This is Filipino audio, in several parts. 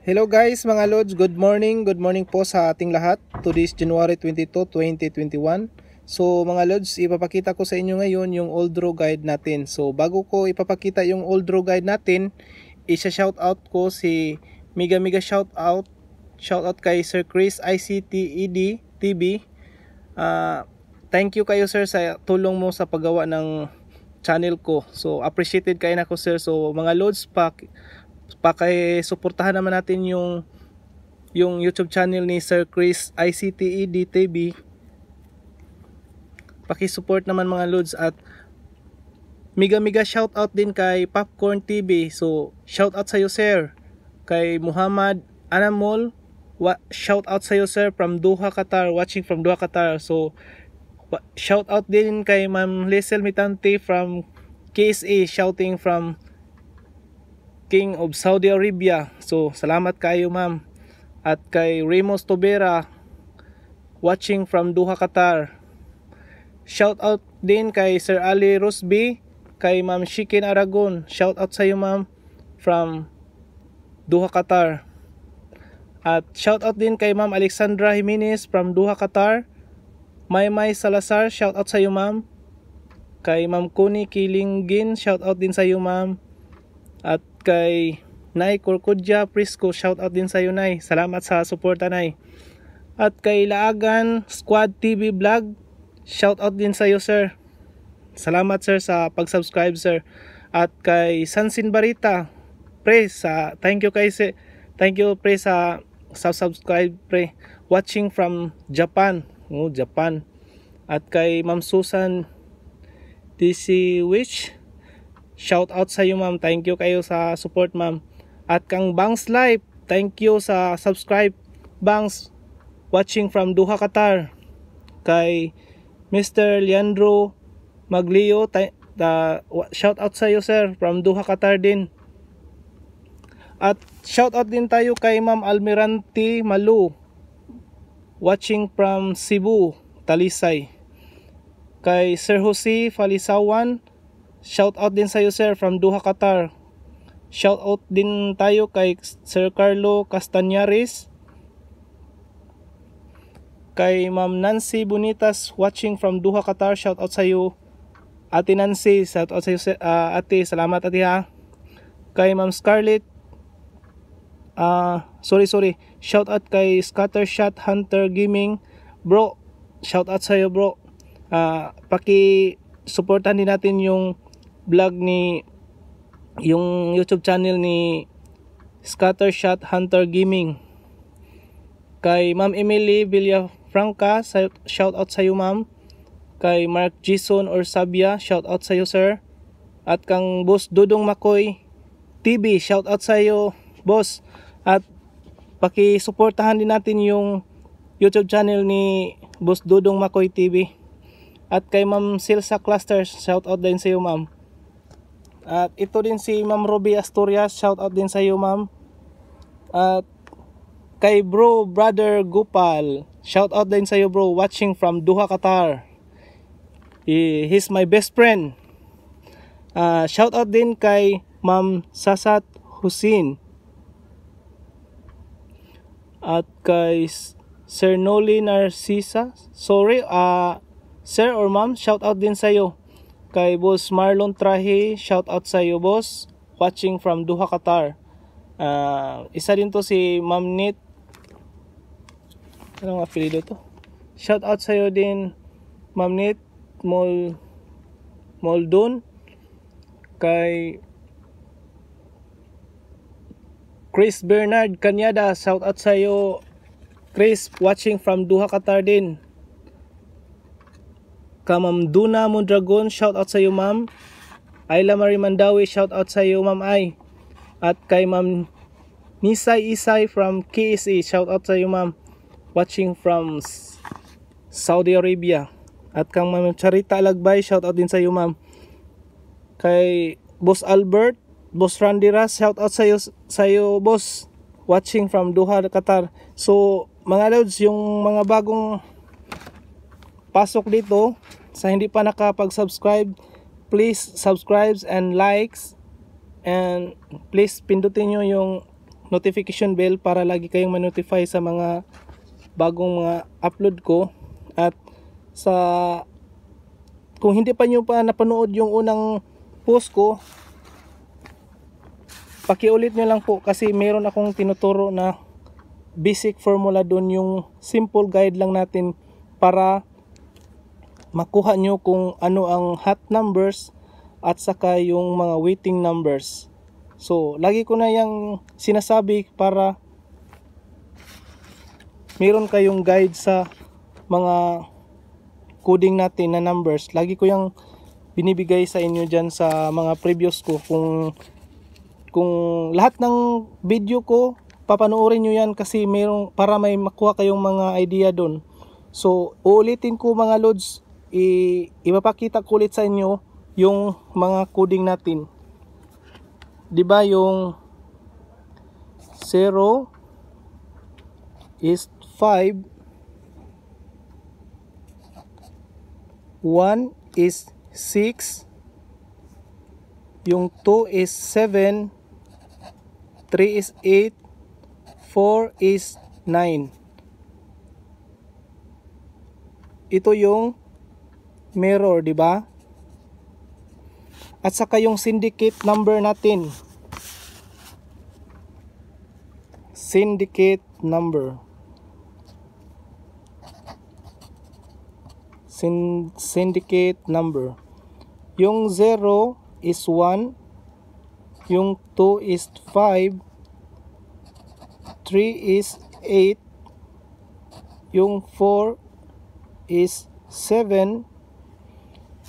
Hello guys mga Lods, good morning, good morning po sa ating lahat. Today is January 22, 2021. So mga Lods, ipapakita ko sa inyo ngayon yung old draw guide natin. So bago ko ipapakita yung old draw guide natin, isa shout out ko si Mega Mega shout out. Shout out kay Sir Chris ICTED TV. Uh, ah, thank you kayo sir sa tulong mo sa paggawa ng channel ko. So appreciated kayo na ko sir. So mga Lods, pak pakisuportahan naman natin yung yung YouTube channel ni Sir Chris ICTE DTB. Paki-support naman mga lods at mega mega shout out din kay Popcorn TV. So shout out sa iyo sir. Kay Muhammad Anamol, wa shout out sa iyo sir from Doha, Qatar, watching from Doha, Qatar. So shout out din kay Ma'am Lisel Mitante from KSA shouting from King of Saudi Arabia. So, salamat kayo ma'am. At kay Ramos Tobera, watching from Doha, Qatar. Shout out din kay Sir Ali Rusby, kay Ma'am Shikin Aragon. Shout out sa iyo ma'am from Doha, Qatar. At shout out din kay Ma'am Alexandra Jimenez from Doha, Qatar. Maymay Salazar, shout out sa iyo ma'am. Kay Ma'am Kuni Kilinggin, shout out din sa iyo ma'am. At kay Nay Corcodia Prisco. Shout out din sa iyo Nay. Salamat sa suporta Nay. At kay Laagan Squad TV Vlog. Shout out din sa iyo sir. Salamat sir sa pag-subscribe sir. At kay Sansin Barita. Pre sa thank you kay thank you pre sa sa subscribe pre watching from Japan oh Japan at kay Ma'am Susan DC Witch Shout out sa iyo ma'am. Thank you kayo sa support ma'am. At kang Bangs Life, thank you sa subscribe. Bangs, watching from Doha, Qatar. Kay Mr. Leandro Maglio, uh, shout out sa iyo sir from Doha, Qatar din. At shout out din tayo kay Ma'am Almirante Malu watching from Cebu, Talisay. Kay Sir Jose Falisawan, Shout out din sa iyo sir from Doha, Qatar. Shout out din tayo kay Sir Carlo Castanyares. Kay Ma'am Nancy Bonitas watching from Doha, Qatar. Shout out sa iyo. Ate Nancy, shout out sa iyo uh, ah, ate. Salamat ate ha. Kay Ma'am Scarlett. Uh, sorry, sorry. Shout out kay Scattershot Hunter Gaming. Bro, shout out sa iyo bro. Uh, ah, paki supportan din natin yung vlog ni yung YouTube channel ni Scattershot Hunter Gaming. Kay Ma'am Emily Villafranca, shout out sa iyo ma'am. Kay Mark Jason or Sabia, shout out sa iyo sir. At kang Boss Dudong Makoy TV, shout out sa iyo boss. At paki-suportahan din natin yung YouTube channel ni Boss Dudong Makoy TV. At kay Ma'am Silsa Clusters, shout out din sa iyo ma'am. At ito din si Ma'am Ruby Asturias. Shout out din sa iyo, Ma'am. At kay bro, brother Gopal. Shout out din sa iyo, bro. Watching from Doha, Qatar. He's my best friend. Uh, shout out din kay Ma'am Sasat Husin. At kay Sir Noli Narcisa. Sorry, uh, Sir or Ma'am, shout out din sa iyo. Kay Boss Marlon Trahe, shout out sa iyo boss. Watching from Doha, Qatar. Uh, isa din to si Ma'am Nit. Ano Anong apelido to? Shout out sa iyo din Ma'am Nit Mol Moldon kay Chris Bernard Kanyada, shout out sa iyo. Chris, watching from Doha, Qatar din ka Ma'am Duna Mondragon, shout out sa iyo Ma'am. Ayla Marie Mandawi, shout out sa iyo Ma'am Ay. At kay Ma'am Nisay Isay from KSA, shout out sa iyo Ma'am. Watching from Saudi Arabia. At kang Ma'am Charita Alagbay, shout out din sa iyo Ma'am. Kay Boss Albert, Boss Randira, shout out sa iyo sa iyo Boss watching from Doha, Qatar. So, mga lods, yung mga bagong pasok dito, sa hindi pa nakapag-subscribe, please subscribe and likes and please pindutin nyo yung notification bell para lagi kayong manotify sa mga bagong mga upload ko at sa kung hindi pa nyo pa napanood yung unang post ko pakiulit nyo lang po kasi meron akong tinuturo na basic formula doon yung simple guide lang natin para makuha nyo kung ano ang hot numbers at saka yung mga waiting numbers. So, lagi ko na yung sinasabi para meron kayong guide sa mga coding natin na numbers. Lagi ko yung binibigay sa inyo dyan sa mga previous ko kung kung lahat ng video ko papanoorin nyo yan kasi merong, para may makuha kayong mga idea doon so uulitin ko mga loads i ipapakita ko ulit sa inyo yung mga coding natin. 'Di ba yung 0 is 5 1 is 6 yung 2 is 7 3 is 8 4 is 9 ito yung mirror, di ba? At saka yung syndicate number natin. Syndicate number. Syn syndicate number. Yung 0 is 1, yung 2 is 5, 3 is 8, yung 4 is 7,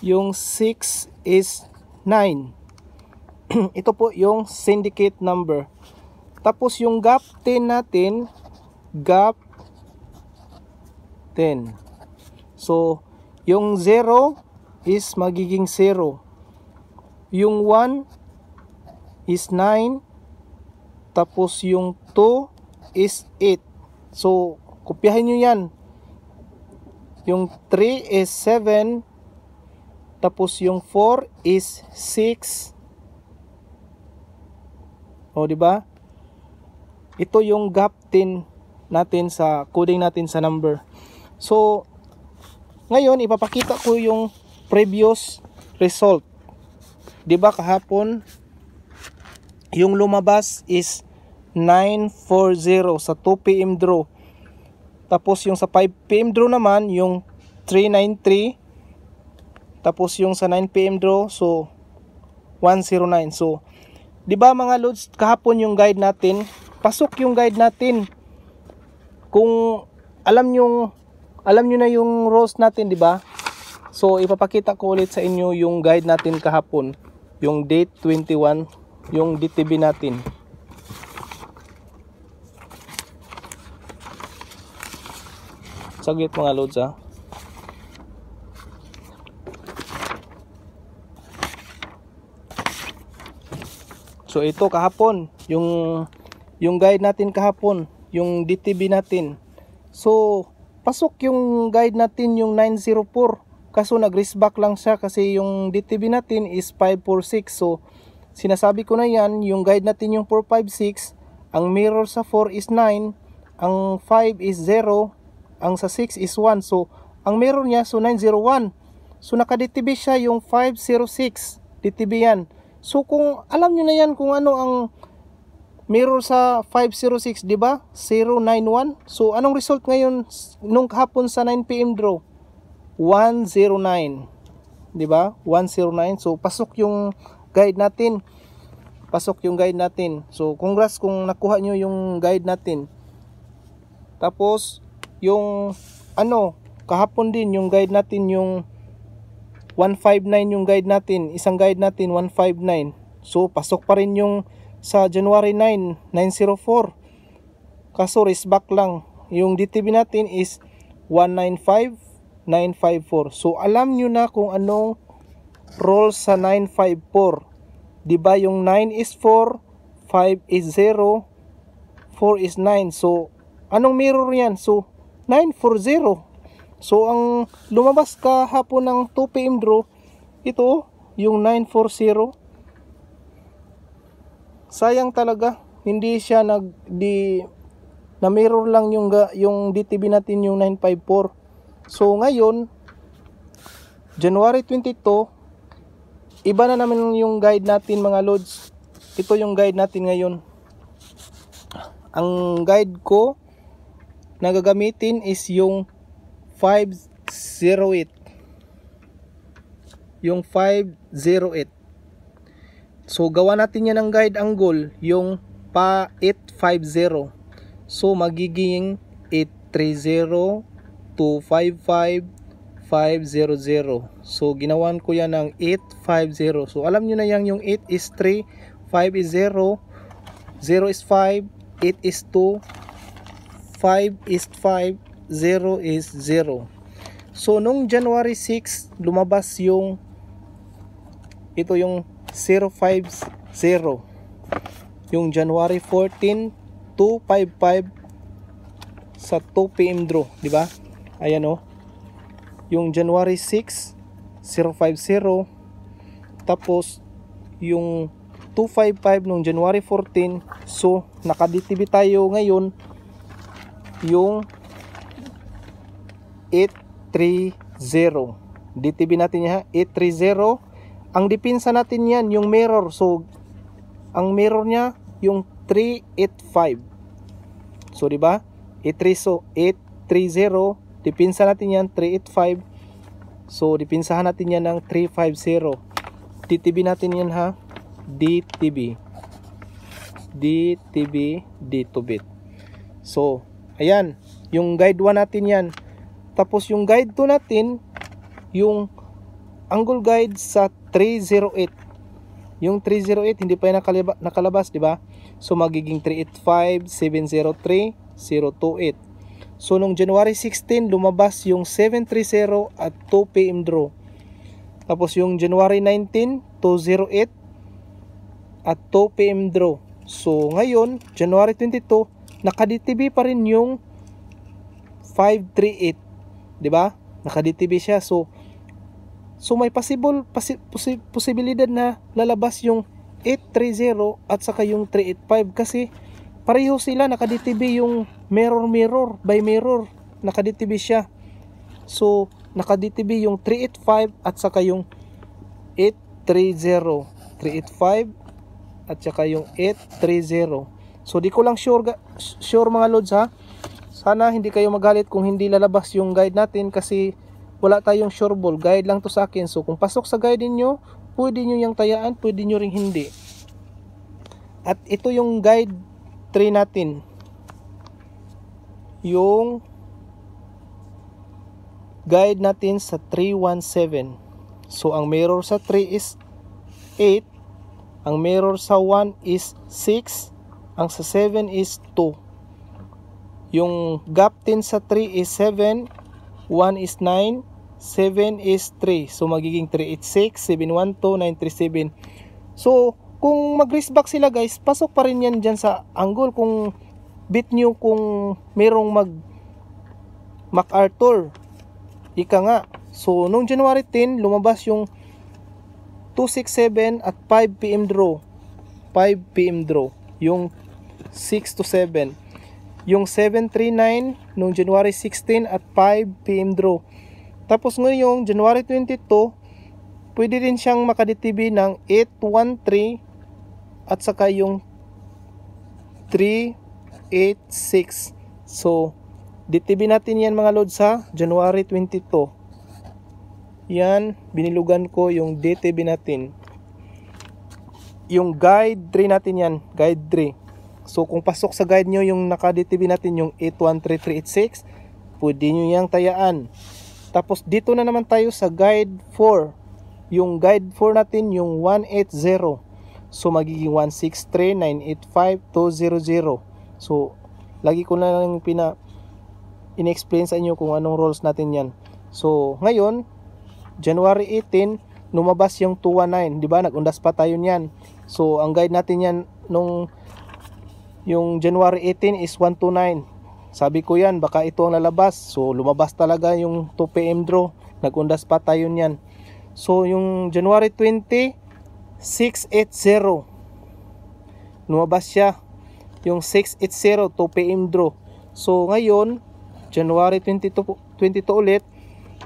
yung 6 is 9. Ito po yung syndicate number. Tapos yung gap 10 natin, gap 10. So, yung 0 is magiging 0. Yung 1 is 9. Tapos yung 2 is 8. So, kopyahin nyo yan. Yung 3 is 7. Tapos yung 4 is 6. O, di ba? Ito yung gap 10 natin sa coding natin sa number. So, ngayon ipapakita ko yung previous result. 'Di ba kahapon yung lumabas is 940 sa 2 PM draw. Tapos yung sa 5 PM draw naman yung 393 tapos yung sa 9pm draw, so 109. So, di ba mga loads, kahapon yung guide natin, pasok yung guide natin. Kung alam yung alam nyo na yung rows natin, di ba? So, ipapakita ko ulit sa inyo yung guide natin kahapon. Yung date 21, yung DTB natin. Saglit mga loads ah So ito kahapon, yung yung guide natin kahapon, yung DTB natin. So pasok yung guide natin yung 904. Kaso nag back lang siya kasi yung DTB natin is 546. So sinasabi ko na yan, yung guide natin yung 456, ang mirror sa 4 is 9, ang 5 is 0, ang sa 6 is 1. So ang mirror niya so 901. So naka-DTB siya yung 506. DTB yan. So kung alam nyo na yan kung ano ang mirror sa 506, di ba? 091. So anong result ngayon nung kahapon sa 9 PM draw? 109. Di ba? 109. So pasok yung guide natin. Pasok yung guide natin. So congrats kung nakuha nyo yung guide natin. Tapos yung ano, kahapon din yung guide natin yung 159 yung guide natin. Isang guide natin, 159. So, pasok pa rin yung sa January 9, 904. Kaso, risk back lang. Yung DTB natin is 195, 954. So, alam nyo na kung anong roll sa 954. Diba yung 9 is 4, 5 is 0, 4 is 9. So, anong mirror yan? So, 940. So ang lumabas kahapon ng 2 pm draw, ito yung 940. Sayang talaga, hindi siya nag di na mirror lang yung yung DTV natin yung 954. So ngayon January 22 iba na naman yung guide natin mga lods. Ito yung guide natin ngayon. Ang guide ko Nagagamitin is yung 508 yung 508 so gawa natin yan ng guide angle yung pa 850 so magiging 830 255 500 so ginawan ko yan ng 850 so alam nyo na yan yung 8 is 3 5 is 0 0 is 5 8 is 2 5 is 5 0 is 0. So, nung January 6, lumabas yung ito yung 050. Yung January 14, 255 sa 2 PM draw, di ba? Ayan oh. Yung January 6, 050 tapos yung 255 nung January 14. So, nakaditb tayo ngayon yung 830. DTB natin ha, 830. Ang dipinsa natin yan, yung mirror. So, ang mirror niya, yung 385. So, di ba? 830, so 830. Dipinsa natin yan, 385. So, dipinsahan natin yan ng 350. DTB natin yan ha. DTB. DTB, D2 bit. So, ayan. Yung guide 1 natin yan. Tapos yung guide to natin, yung angle guide sa 308. Yung 308 hindi pa yan nakalabas, nakalabas di ba? So magiging 385703028. So nung January 16 lumabas yung 730 at 2 PM draw. Tapos yung January 19, 208 at 2 PM draw. So ngayon, January 22, naka-DTB pa rin yung 538 'di ba? Naka-DTV siya. So so may possible posi, posi, posibilidad na lalabas yung 830 at saka yung 385 kasi pareho sila naka-DTV yung mirror mirror by mirror naka-DTV siya. So naka-DTV yung 385 at saka yung 830 385 at saka yung 830. So di ko lang sure sure mga lods ha sana hindi kayo magalit kung hindi lalabas yung guide natin kasi wala tayong sure ball. Guide lang to sa akin. So kung pasok sa guide niyo, pwede niyo yung tayaan, pwede niyo ring hindi. At ito yung guide tray natin. Yung guide natin sa 317. So ang mirror sa 3 is 8, ang mirror sa 1 is 6, ang sa 7 is 2. Yung gap tin sa 3 is 7, 1 is 9, 7 is 3. So, magiging 386, 712, 937. So, kung mag-wrist back sila guys, pasok pa rin yan dyan sa angle. Kung bit nyo kung merong mag MacArthur. Ika nga. So, noong January 10, lumabas yung 267 at 5 p.m. draw. 5 p.m. draw. Yung 6 to 7 yung 739 nung January 16 at 5 PM draw. Tapos ngayon yung January 22, pwede rin siyang makaditb ng 813 at saka yung 386. So, DTB natin yan mga lods sa January 22. Yan, binilugan ko yung DTB natin. Yung guide 3 natin yan, guide 3. So kung pasok sa guide nyo yung naka-DTV natin yung 813386, pwede nyo yang tayaan. Tapos dito na naman tayo sa guide 4. Yung guide 4 natin yung 180. So magiging 163985200. So lagi ko na lang pina inexplain sa inyo kung anong roles natin yan. So ngayon, January 18, lumabas yung 219, di ba? Nagundas pa tayo niyan. So ang guide natin yan nung yung January 18 is 129. Sabi ko yan, baka ito ang lalabas. So lumabas talaga yung 2pm draw. Nagundas pa tayo niyan. So yung January 20, 680. Lumabas siya. Yung 680, 2pm draw. So ngayon, January 22, 22 ulit,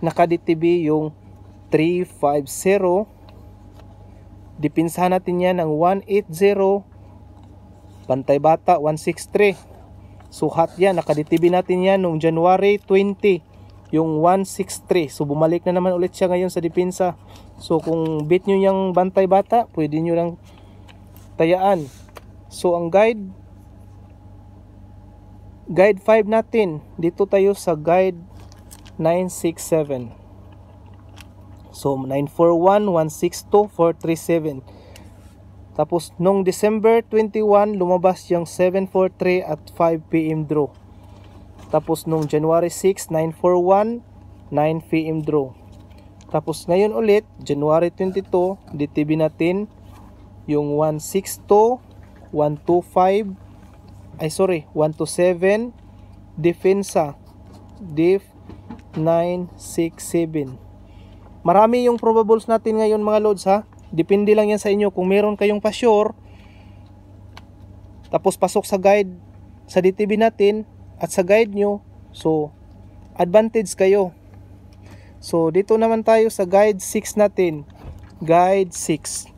naka-DTB yung 350. Dipinsahan natin yan ng 180 Pantay Bata 163. Suhat yan. Nakaditibi natin yan noong January 20 yung 163. So bumalik na naman ulit siya ngayon sa depensa. So kung beat nyo yung bantay bata, pwede nyo lang tayaan. So ang guide, guide 5 natin. Dito tayo sa guide 967. So 941, 162, 437. Tapos nung December 21 lumabas yung 743 at 5 PM draw. Tapos nung January 6 941 9 PM draw. Tapos ngayon ulit January 22 DTB natin yung 162 125 ay sorry 127 defensa diff 967. Marami yung probables natin ngayon mga loads ha. Depende lang yan sa inyo. Kung meron kayong pasyor, tapos pasok sa guide, sa DTV natin, at sa guide nyo, so, advantage kayo. So, dito naman tayo sa guide 6 natin. Guide 6.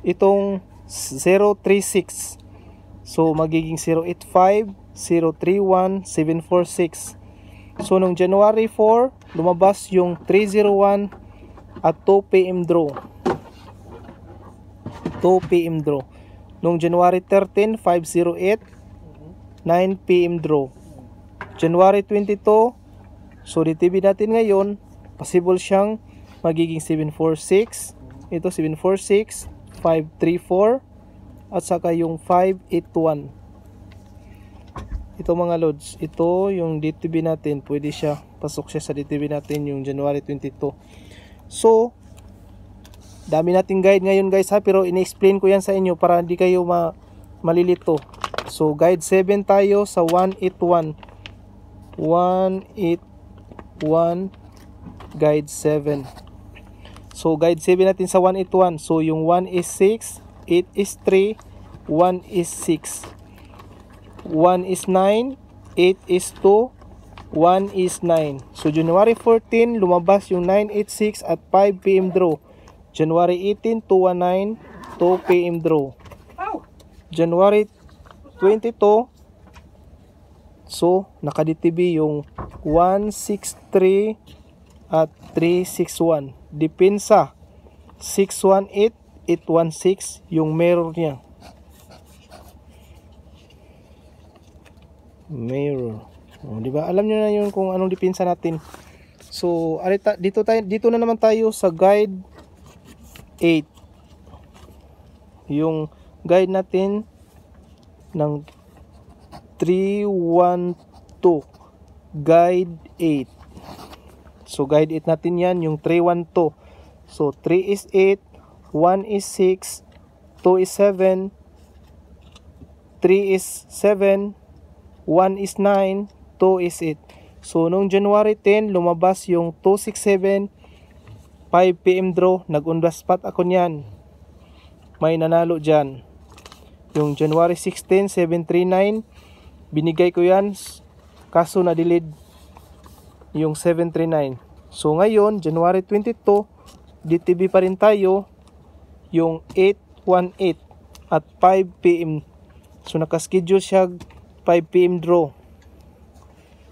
Itong 036. So, magiging 085, 031, So, nung January 4, lumabas yung 301 at 2 p.m. draw. 2 p.m. draw. Noong January 13, 508, 9 p.m. draw. January 22, so DTV natin ngayon, possible siyang magiging 746, ito 746, 534, at saka yung 581. Ito mga loads, ito yung DTV natin, pwede siya, pasok siya sa DTV natin yung January 22. So, Dami nating guide ngayon guys ha, pero ini-explain ko yan sa inyo para hindi kayo ma malilito. So guide 7 tayo sa 181. 181 guide 7. So guide 7 natin sa 181. So yung 1 is 6, 8 is 3, 1 is 6. 1 is 9, 8 is 2, 1 is 9. So January 14, lumabas yung 986 at 5 p.m. draw. January 18, 219, 2 p.m. draw. January 22, so nakaditb yung 163 at 361. Depensa, 618, 816 yung mirror niya. Mirror. Oh, di ba? Alam niyo na yun kung anong depensa natin. So, alita, dito tayo dito na naman tayo sa guide 8 yung guide natin ng 312 guide 8 so guide 8 natin yan yung 312 so 3 is 8 1 is 6 2 is 7 3 is 7 1 is 9 2 is 8 so nung January 10 lumabas yung 267 5pm draw, nag-undas pat ako niyan. May nanalo dyan. Yung January 16, 739, binigay ko yan. Kaso na-delete yung 739. So ngayon, January 22, DTV pa rin tayo. Yung 818 at 5pm. So nakaschedule siya 5pm draw.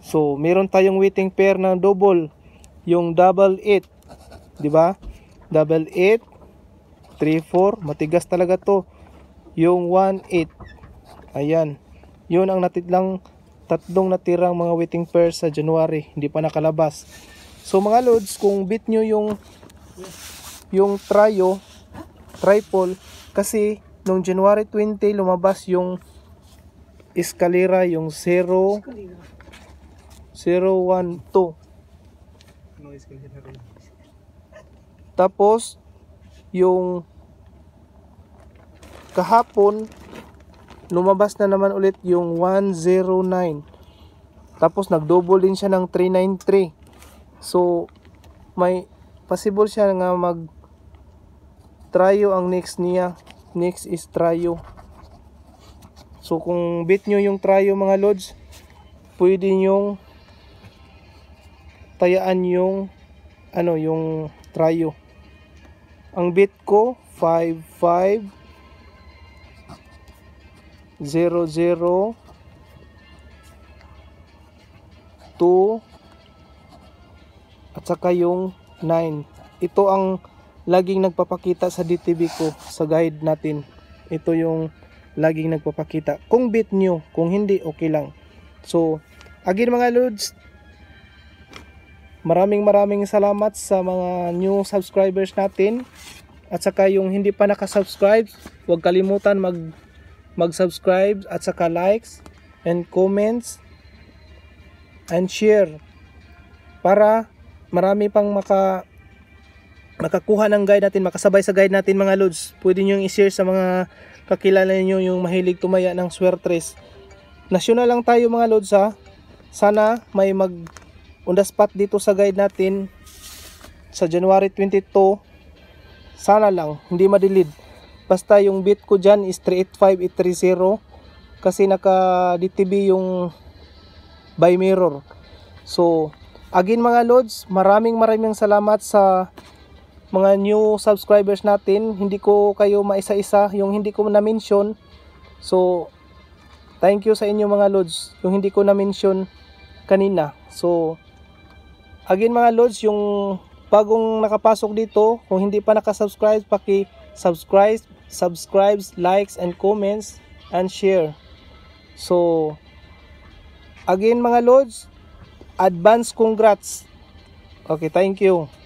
So meron tayong waiting pair na double. Yung double 8 di ba? Double 8, 3, Matigas talaga to. Yung 18. Ayan. Yun ang natitlang tatlong natirang mga waiting pairs sa January. Hindi pa nakalabas. So mga lords, kung bit nyo yung yung trio, triple, kasi nung January 20 lumabas yung escalera, yung 0, 012. No, escalera. Tapos, yung kahapon, lumabas na naman ulit yung 109. Tapos, nag-double din siya ng 393. So, may possible siya nga mag tryo ang next niya. Next is tryo. So, kung bit nyo yung tryo mga lods, pwede nyong tayaan yung ano yung tryo ang bit ko 55 00 2 at saka yung 9. Ito ang laging nagpapakita sa DTV ko sa guide natin. Ito yung laging nagpapakita. Kung bit nyo, kung hindi, okay lang. So, again mga lods, Maraming maraming salamat sa mga new subscribers natin. At saka yung hindi pa nakasubscribe, huwag kalimutan mag mag-subscribe at saka likes and comments and share para marami pang maka makakuha ng guide natin, makasabay sa guide natin mga lods. Pwede nyo i-share sa mga kakilala niyo yung mahilig tumaya ng swertres. Nasyonal lang tayo mga lods ha. Sana may mag on the spot dito sa guide natin sa January 22 sana lang hindi madelid basta yung bit ko dyan is 385830 kasi naka DTB yung by mirror so again mga lords maraming maraming salamat sa mga new subscribers natin hindi ko kayo maisa-isa yung hindi ko na-mention so thank you sa inyo mga lords yung hindi ko na-mention kanina so Again mga lords yung bagong nakapasok dito, kung hindi pa nakasubscribe, paki-subscribe, subscribes, likes, and comments, and share. So, again mga lords advance congrats. Okay, thank you.